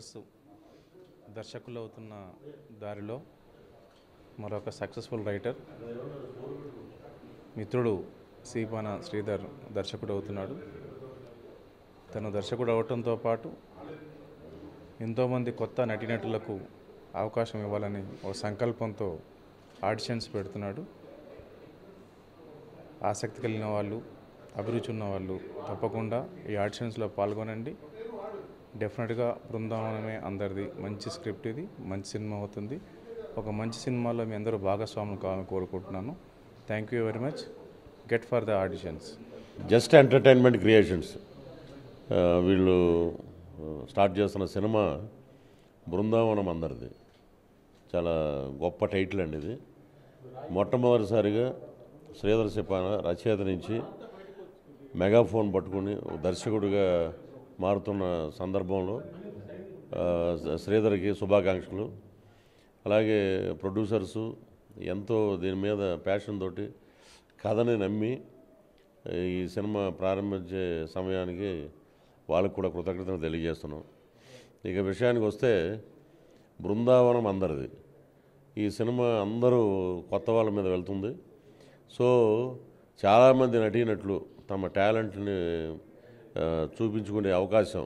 Youngsters దర్శకులు అవుతున్న దారిలో మరొక సక్సెస్ఫుల్ రైటర్ మిత్రుడు సీపాన శ్రీధర్ దర్శకుడు అవుతున్నాడు తను దర్శకుడు అవటంతో పాటు ఎంతోమంది కొత్త నటినటులకు అవకాశం ఇవ్వాలని ఓ సంకల్పంతో ఆడిషన్స్ పెడుతున్నాడు ఆసక్తి కలిగిన వాళ్ళు అభిరుచి ఉన్న వాళ్ళు తప్పకుండా ఈ ఆడిషన్స్లో పాల్గొనండి డెఫినెట్గా బృందావనమే అందరిది మంచి స్క్రిప్ట్ ఇది మంచి సినిమా అవుతుంది ఒక మంచి సినిమాలో మీ అందరూ భాగస్వాములు కావాలని కోరుకుంటున్నాను thank you very much get for the auditions Just Entertainment Creations వీళ్ళు స్టార్ట్ uh, చేస్తున్న సినిమా బృందావనం అందరిది చాలా గొప్ప టైటిల్ అండి ఇది మొట్టమొదటిసారిగా శ్రీధర్ సిపాన రచయిత నుంచి మెగాఫోన్ పట్టుకుని దర్శకుడిగా మారుతున్న సందర్భంలో శ్రీధర్కి శుభాకాంక్షలు అలాగే ప్రొడ్యూసర్సు ఎంతో దీని మీద ప్యాషన్ తోటి కథని నమ్మి ఈ సినిమా ప్రారంభించే సమయానికి వాళ్ళకు కూడా కృతజ్ఞతలు తెలియజేస్తున్నాం ఇక విషయానికి వస్తే బృందావనం అందరిది ఈ సినిమా అందరూ కొత్త వాళ్ళ మీద వెళ్తుంది సో చాలామంది నటినట్లు తమ టాలెంట్ని చూపించుకునే అవకాశం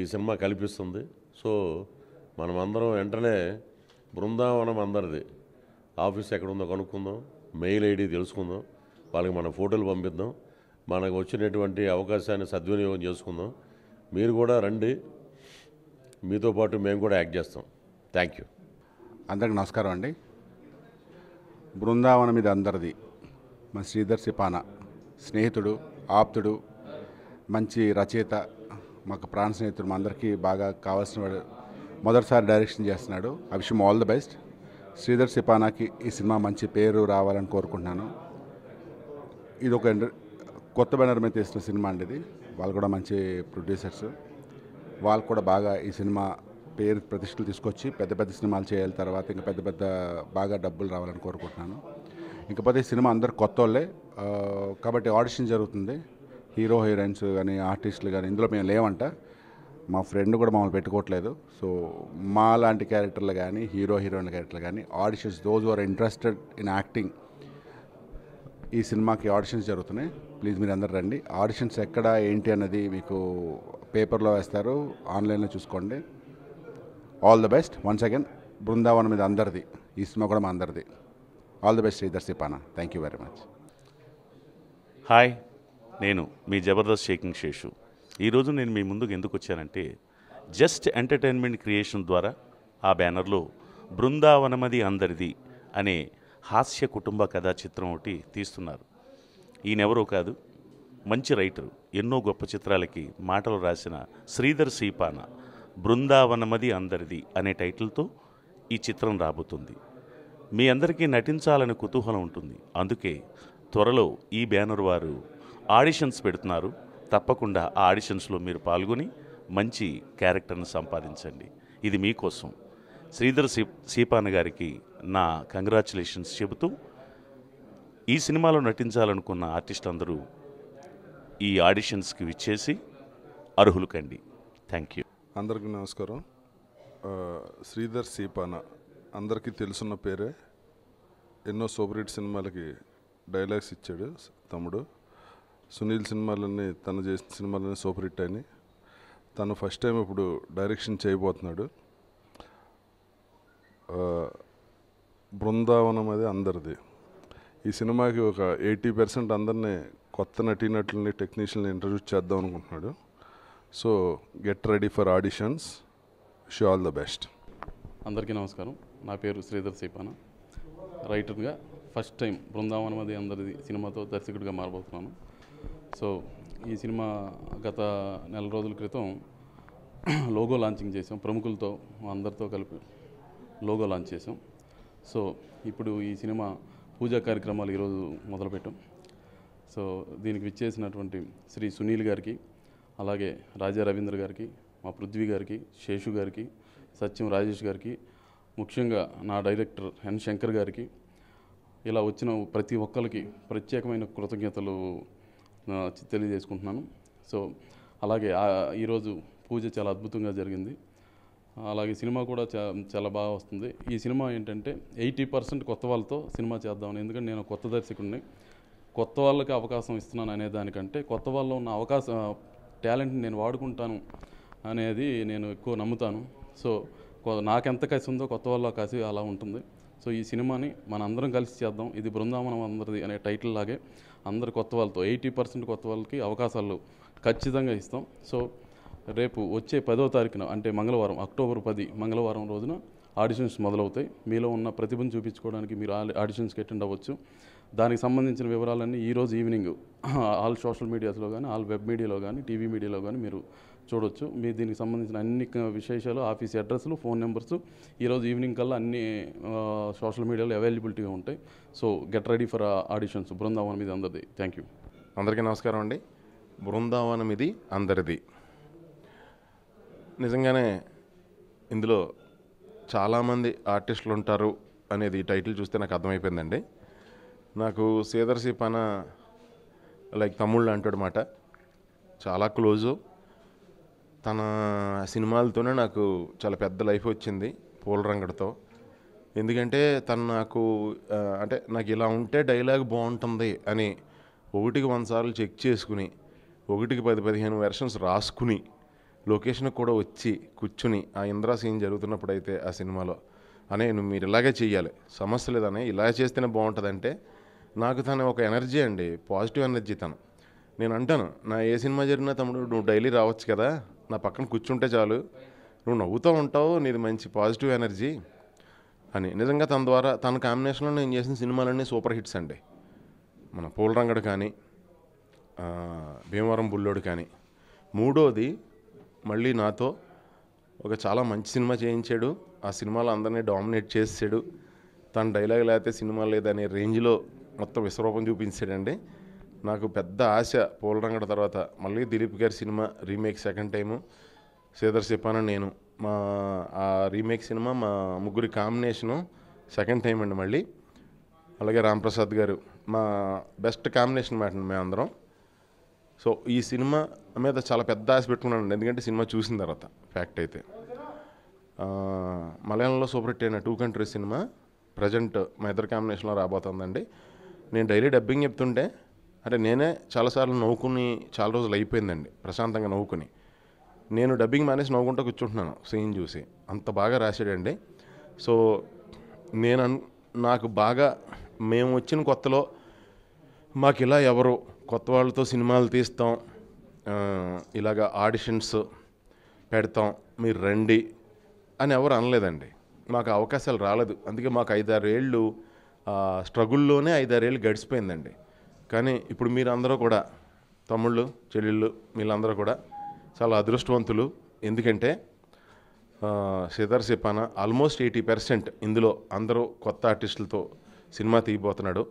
ఈ సినిమా కల్పిస్తుంది సో మనమందరం వెంటనే బృందావనం అందరిది ఆఫీస్ ఎక్కడుందో కనుక్కుందాం మెయిల్ ఐడి తెలుసుకుందాం వాళ్ళకి మన ఫోటోలు పంపిద్దాం మనకు వచ్చినటువంటి అవకాశాన్ని సద్వినియోగం చేసుకుందాం మీరు కూడా రండి మీతో పాటు మేము కూడా యాక్ట్ చేస్తాం థ్యాంక్ యూ అందరికి నమస్కారం అండి బృందావనం ఇది అందరిది మన శ్రీధర్ సిపానా స్నేహితుడు ఆప్తుడు మంచి రచయిత మాకు ప్రాణ స్నేహితుడు మా అందరికీ బాగా కావాల్సిన మొదటిసారి డైరెక్షన్ చేస్తున్నాడు అభిషమ్ ఆల్ ది బెస్ట్ శ్రీధర్ సిపానాకి ఈ సినిమా మంచి పేరు రావాలని కోరుకుంటున్నాను ఇది ఒక కొత్త బ్యానర్ మీద తీసిన సినిమా అండి ఇది వాళ్ళు కూడా మంచి ప్రొడ్యూసర్స్ వాళ్ళు కూడా బాగా ఈ సినిమా పేరు ప్రతిష్టలు తీసుకొచ్చి పెద్ద పెద్ద సినిమాలు చేయాలి తర్వాత ఇంకా పెద్ద పెద్ద బాగా డబ్బులు రావాలని కోరుకుంటున్నాను ఇంకపోతే ఈ సినిమా అందరు కొత్త వాళ్ళే కాబట్టి ఆడిషన్ జరుగుతుంది హీరో హీరోయిన్స్ కానీ ఆర్టిస్టులు కానీ ఇందులో మేము లేవంట మా ఫ్రెండ్ కూడా మమ్మల్ని పెట్టుకోవట్లేదు సో మా లాంటి క్యారెక్టర్లు కానీ హీరో హీరోయిన్ క్యారెక్టర్లు కానీ auditions those are interested in acting ఈ సినిమాకి ఆడిషన్స్ జరుగుతున్నాయి ప్లీజ్ మీరు అందరు రండి ఆడిషన్స్ ఎక్కడ ఏంటి అన్నది మీకు పేపర్లో వేస్తారు ఆన్లైన్లో చూసుకోండి all the best once again Brindavanam మీద అందరిది ఈ సినిమా కూడా మా అందరిది all the best Sridhar Sipana thank you very much hi నేను మీ జబర్దస్త్ షేకింగ్ శేషు ఈరోజు నేను మీ ముందుకు ఎందుకు వచ్చానంటే జస్ట్ ఎంటర్టైన్మెంట్ క్రియేషన్ ద్వారా ఆ బ్యానర్లో బృందావనమది అందరిది అనే హాస్య కుటుంబ కథా చిత్రం ఒకటి తీస్తున్నారు ఈయనెవరో కాదు మంచి రైటరు ఎన్నో గొప్ప చిత్రాలకి మాటలు రాసిన శ్రీధర్ సీపాన బృందావనమది అందరిది అనే టైటిల్తో ఈ చిత్రం రాబోతుంది మీ అందరికీ నటించాలని కుతూహలం ఉంటుంది అందుకే త్వరలో ఈ బ్యానర్ వారు ఆడిషన్స్ పెడుతున్నారు తప్పకుండా ఆ ఆడిషన్స్లో మీరు పాల్గొని మంచి క్యారెక్టర్ని సంపాదించండి ఇది మీకోసం శ్రీధర్ సీ సీపాన గారికి నా కంగ్రాచులేషన్స్ చెబుతూ ఈ సినిమాలో నటించాలనుకున్న ఆర్టిస్ట్ అందరూ ఈ ఆడిషన్స్కి విచ్చేసి అర్హులు కండి థ్యాంక్ యూ అందరికీ నమస్కారం శ్రీధర్ సీపాన అందరికీ తెలుసున్న పేరే ఎన్నో సూపర్ హిట్ సినిమాలకి డైలాగ్స్ ఇచ్చాడు తమ్ముడు సునీల్ సినిమాలన్నీ తను చేసిన సినిమాలన్నీ సూపర్ హిట్ అయినాయి తను ఫస్ట్ టైం ఇప్పుడు డైరెక్షన్ చేయబోతున్నాడు బృందావనం అది అందరిది ఈ సినిమాకి ఒక ఎయిటీ పర్సెంట్ అందరినీ కొత్త నటీనటులని టెక్నీషియన్ని ఇంట్రడ్యూస్ చేద్దాం అనుకుంటున్నాడు so get ready for auditions షూ ఆల్ ద బెస్ట్ అందరికీ నమస్కారం నా పేరు శ్రీధర్ సీపాన రైటర్గా ఫస్ట్ టైం బృందావనం అది అందరిది సినిమాతో దర్శకుడిగా మారబోతున్నాను సో ఈ సినిమా గత నెల రోజుల క్రితం లోగో లాంచింగ్ చేసాం ప్రముఖులతో అందరితో కలిపి లోగో లాంచ్ చేసాం సో ఇప్పుడు ఈ సినిమా పూజా కార్యక్రమాలు ఈరోజు మొదలుపెట్టాం సో దీనికి విచ్చేసినటువంటి శ్రీ సునీల్ గారికి అలాగే రాజా రవీంద్ర గారికి మా పృథ్వీ గారికి శేషు గారికి సత్యం రాజేష్ గారికి ముఖ్యంగా నా డైరెక్టర్ ఎన్ శంకర్ గారికి ఇలా వచ్చిన ప్రతి ఒక్కరికి ప్రత్యేకమైన కృతజ్ఞతలు తెలియజేసుకుంటున్నాను సో అలాగే ఈరోజు పూజ చాలా అద్భుతంగా జరిగింది అలాగే సినిమా కూడా చాలా బాగా వస్తుంది ఈ సినిమా ఏంటంటే ఎయిటీ పర్సెంట్ కొత్త వాళ్ళతో సినిమా చేద్దామని ఎందుకంటే నేను కొత్త దర్శకుడిని కొత్త వాళ్ళకి అవకాశం ఇస్తున్నాను అనే దానికంటే కొత్త వాళ్ళు ఉన్న అవకాశం టాలెంట్ని నేను వాడుకుంటాను అనేది నేను ఎక్కువ నమ్ముతాను సో నాకెంత కసి ఉందో కొత్త వాళ్ళ కసి అలా ఉంటుంది సో ఈ సినిమాని మనందరం కలిసి చేద్దాం ఇది బృందావనం అందరిది అనే టైటిల్ లాగే అందరు కొత్త వాళ్ళతో ఎయిటీ పర్సెంట్ కొత్త వాళ్ళకి అవకాశాలు ఖచ్చితంగా ఇస్తాం సో రేపు వచ్చే పదో తారీఖున అంటే మంగళవారం అక్టోబర్ పది మంగళవారం రోజున ఆడిషన్స్ మొదలవుతాయి మీలో ఉన్న ప్రతిభను చూపించుకోవడానికి మీరు ఆడిషన్స్కి అటెండ్ అవ్వచ్చు దానికి సంబంధించిన వివరాలన్నీ ఈరోజు ఈవినింగ్ ఆల్ సోషల్ మీడియాస్లో కానీ ఆల్ వెబ్ మీడియాలో కానీ టీవీ మీడియాలో కానీ మీరు చూడొచ్చు మీ దీనికి సంబంధించిన అన్ని విశేషాలు ఆఫీస్ అడ్రస్లు ఫోన్ నెంబర్స్ ఈరోజు ఈవినింగ్ కల్లా అన్ని సోషల్ మీడియాలో అవైలబిలిటీగా ఉంటాయి so get ready for auditions Brindavanam ఇది అందరిది థ్యాంక్ యూ అందరికీ నమస్కారం అండి బృందావనం ఇది అందరిది నిజంగానే ఇందులో చాలామంది ఆర్టిస్టులు ఉంటారు అనేది టైటిల్ చూస్తే నాకు అర్థమైపోయిందండి నాకు సీదర్సి పన లైక్ తమ్ముళ్ళు అంటాడు మాట చాలా క్లోజు తన సినిమాలతోనే నాకు చాలా పెద్ద లైఫ్ వచ్చింది పూలరంగడితో ఎందుకంటే తను నాకు అంటే నాకు ఇలా ఉంటే డైలాగ్ బాగుంటుంది అని ఒకటికి వంద సార్లు చెక్ చేసుకుని ఒకటికి పది పదిహేను వెర్షన్స్ రాసుకుని లొకేషన్కి కూడా వచ్చి కూర్చుని ఆ ఇంద్రా సీన్ జరుగుతున్నప్పుడు అయితే ఆ సినిమాలో అనే నువ్వు మీరు ఇలాగే చేయాలి సమస్య లేదని ఇలా చేస్తేనే బాగుంటుందంటే నాకు తను ఒక ఎనర్జీ అండి పాజిటివ్ ఎనర్జీ తను నేను అంటాను నా ఏ సినిమా జరిగినా తమ్ముడు నువ్వు డైలీ రావచ్చు కదా నా పక్కన కూర్చుంటే చాలు నువ్వు నవ్వుతూ ఉంటావు నీది మంచి పాజిటివ్ ఎనర్జీ అని నిజంగా తన ద్వారా తన కాంబినేషన్లో నేను చేసిన సినిమాలన్నీ సూపర్ హిట్స్ అండి మన పూలరంగడు కానీ భీమవరం బుల్లోడు కానీ మూడోది మళ్ళీ నాతో ఒక చాలా మంచి సినిమా చేయించాడు ఆ సినిమాలో అందరినీ డామినేట్ చేసాడు తన డైలాగ్ లేకపోతే సినిమా లేదనే రేంజ్లో మొత్తం విశ్వరూపం చూపించాడండి నాకు పెద్ద ఆశ పూలరంగడ తర్వాత మళ్ళీ దిలీప్ గారి cinema remake second time Sridhar చెప్పాను నేను మా ఆ రీమేక్ సినిమా మా ముగ్గురి కాంబినేషను సెకండ్ టైం అండి మళ్ళీ అలాగే రాంప్రసాద్ గారు మా బెస్ట్ కాంబినేషన్ మాట మేమందరం సో ఈ సినిమా మీద చాలా పెద్ద ఆశ పెట్టుకున్నాను ఎందుకంటే సినిమా చూసిన తర్వాత ఫ్యాక్ట్ అయితే మలయాళంలో సూపర్ హిట్ అయిన టూ కంట్రీస్ సినిమా ప్రజెంట్ మా ఇద్దరు కాంబినేషన్లో రాబోతుందండి నేను డైలీ డబ్బింగ్ చెప్తుంటే అంటే నేనే చాలాసార్లు నవ్వుకుని చాలా రోజులు అయిపోయిందండి ప్రశాంతంగా నవ్వుకుని నేను డబ్బింగ్ మానేసి నవ్వుకుంటూ కూర్చుంటున్నాను సీన్ చూసి అంత బాగా రాసాడండి సో నేను నాకు బాగా మేము వచ్చిన కొత్తలో మాకు ఇలా ఎవరు కొత్త వాళ్ళతో సినిమాలు తీస్తాం ఇలాగ ఆడిషన్స్ పెడతాం మీరు రండి అని ఎవరు అనలేదండి మాకు అవకాశాలు రాలేదు అందుకే మాకు ఐదారు ఏళ్ళు స్ట్రగుల్లోనే ఐదారు ఏళ్ళు గడిచిపోయిందండి కానీ ఇప్పుడు మీరందరూ కూడా తమ్ముళ్ళు చెల్లెళ్ళు వీళ్ళందరూ కూడా చాలా అదృష్టవంతులు ఎందుకంటే Sridhar Sipana almost eighty percent ఇందులో అందరూ కొత్త ఆర్టిస్టులతో సినిమా తీయబోతున్నాడు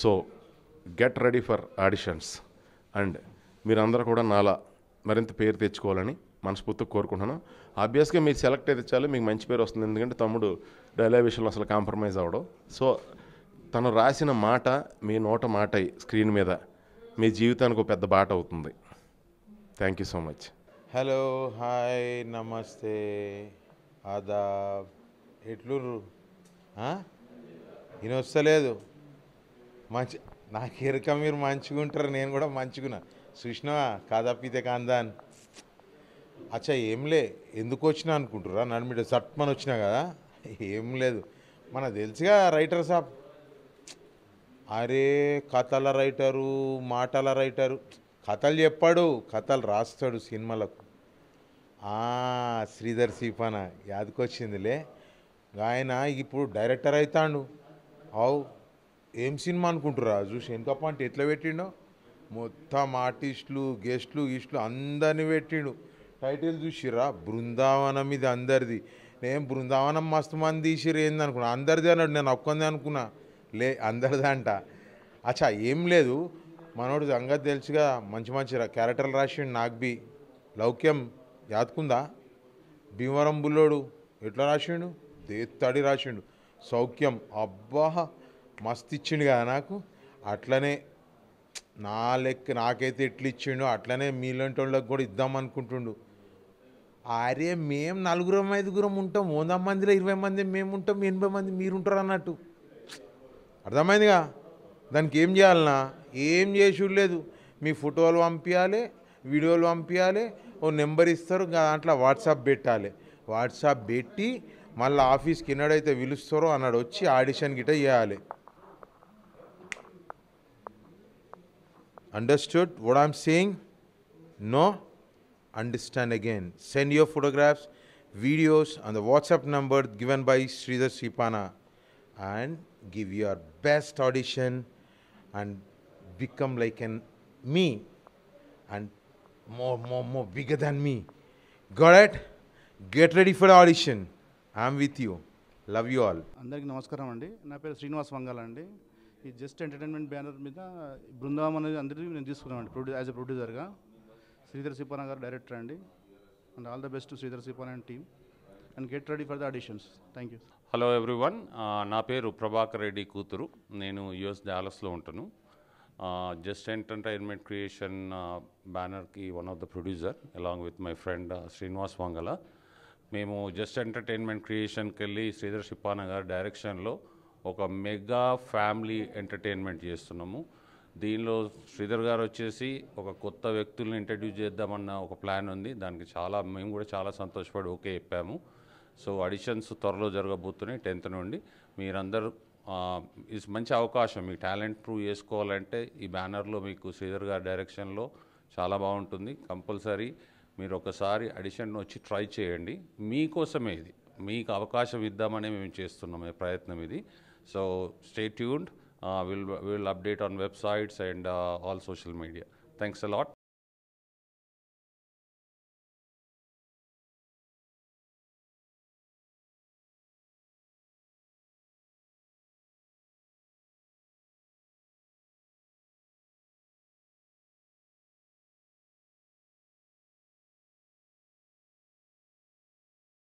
so get ready for auditions and మీరందరూ కూడా నాలా మరింత పేరు తెచ్చుకోవాలని మనస్ఫూర్తిగా కోరుకుంటున్నాను ఆబ్వియస్గా మీరు సెలెక్ట్ అయితే చాలు మీకు మంచి పేరు వస్తుంది ఎందుకంటే తమ్ముడు డైలాగ్ విషయంలో అసలు కాంప్రమైజ్ అవ్వడం సో తను రాసిన మాట మీ నోట మాట స్క్రీన్ మీద మీ జీవితానికి ఒక పెద్ద బాట అవుతుంది thank you so much hello hi నమస్తే ఆదాబ్ ఎట్లూరు ఈయన వస్తలేదు మంచి నాకు ఎరక మీరు మంచిగా ఉంటారు నేను కూడా మంచిగా సుష్ణ కాదా పీతే కాందాన్ అచ్చా ఏంలే ఎందుకు వచ్చిన అనుకుంటురా నన్ను మీరు సట్మని వచ్చినా కదా ఏం లేదు మన తెలుసుగా రైటర్ సాబ్ అరే కథల రైటరు మాటల రైటరు కథలు చెప్పాడు కథలు రాస్తాడు సినిమాలకు శ్రీధర్ సీఫాన యాదకొచ్చిందిలే ఆయన ఇప్పుడు డైరెక్టర్ అవుతాడు అవు ఏం సినిమా అనుకుంటురా చూసి వెనుకప్ప అంటే ఎట్లా పెట్టిండో మొత్తం ఆర్టిస్టులు గెస్ట్లు ఇస్టులు అందరిని పెట్టిండు టైటిల్ చూసిరా బృందావనం ఇది అందరిది నేను బృందావనం మస్తు మంది తీసిరు ఏంది అనుకున్నా అందరిది అన్నాడు నేను ఒక్కంది అనుకున్నా లే అందరిదంట అచ్చా ఏం లేదు మనోడు సంగతి తెలుసుగా మంచి మంచి క్యారెక్టర్లు రాసిండు నాగ్బి లౌక్యం యాదుకుందా భీమవరం బుల్లోడు ఎట్లా రాసిండు దేత్తడి రాసిండు సౌఖ్యం అబ్బా మస్తు ఇచ్చిండు కదా నాకు అట్లనే నా లెక్క నాకైతే ఎట్లు ఇచ్చిండు అట్లనే మీలాంటి వాళ్ళకి కూడా ఇద్దాం అనుకుంటుండు అరే మేము నలుగురం ఐదుగురం ఉంటాం వంద మందిలో ఇరవై మంది మేము ఉంటాం ఎనభై మంది మీరుంటారు అన్నట్టు అర్థమైందిగా దానికి ఏం చేయాలన్నా ఏం చేసి లేదు మీ ఫోటోలు పంపించాలి వీడియోలు పంపించాలి ఓ నెంబర్ ఇస్తారు దాంట్లో వాట్సాప్ పెట్టాలి వాట్సాప్ పెట్టి మళ్ళీ ఆఫీస్కి ఎన్నడైతే పిలుస్తారో అన్నాడు వచ్చి ఆడిషన్ గిట చేయాలి understood what I'm saying no understand again send your photographs videos and WhatsApp number given by by Sridhar and give your best audition and become like an me and more, మో మో bigger than me Got it? Get ready for the audition. I'm with love you all అందరికీ నమస్కారం అండి నా పేరు శ్రీనివాస్ వంగాల అండి ఈ just entertainment banner మీద బృందావం అనేది అందరికీ నేను తీసుకున్నామండి ప్రొడ్యూ యాజ్ ఎ ప్రొడ్యూసర్గా శ్రీధర్ సిపానా గారు డైరెక్టర్ అండి and all the best Sridhar Sipana and team and get ready for the auditions thank you hello everyone నా పేరు ప్రభాకర్ రెడ్డి కూతురు నేను యుఎస్ డాలస్లో ఉంటాను జస్ట్ ఎంటర్టైన్మెంట్ క్రియేషన్ బ్యానర్కి one of the producer along with my friend Srinivas Vangala మేము జస్ట్ ఎంటర్టైన్మెంట్ క్రియేషన్కి వెళ్ళి శ్రీధర్ శిప్పాన గారి డైరెక్షన్లో ఒక మెగా ఫ్యామిలీ ఎంటర్టైన్మెంట్ చేస్తున్నాము దీనిలో శ్రీధర్ గారు వచ్చేసి ఒక కొత్త వ్యక్తుల్ని ఇంట్రడ్యూస్ చేద్దామన్న ఒక ప్లాన్ ఉంది దానికి చాలా మేము కూడా చాలా సంతోషపడి ఓకే చెప్పాము సో అడిషన్స్ త్వరలో జరగబోతున్నాయి టెన్త్ నుండి మీరందరూ ఇది మంచి అవకాశం మీ టాలెంట్ ప్రూవ్ చేసుకోవాలంటే ఈ బ్యానర్లో మీకు శ్రీధర్ గారి డైరెక్షన్లో చాలా బాగుంటుంది కంపల్సరీ మీరు ఒకసారి అడిషన్ వచ్చి ట్రై చేయండి మీకోసమే ఇది మీకు అవకాశం ఇద్దామనే మేము చేస్తున్నాం ప్రయత్నం ఇది so stay tuned will will update on websites and all social media thanks allot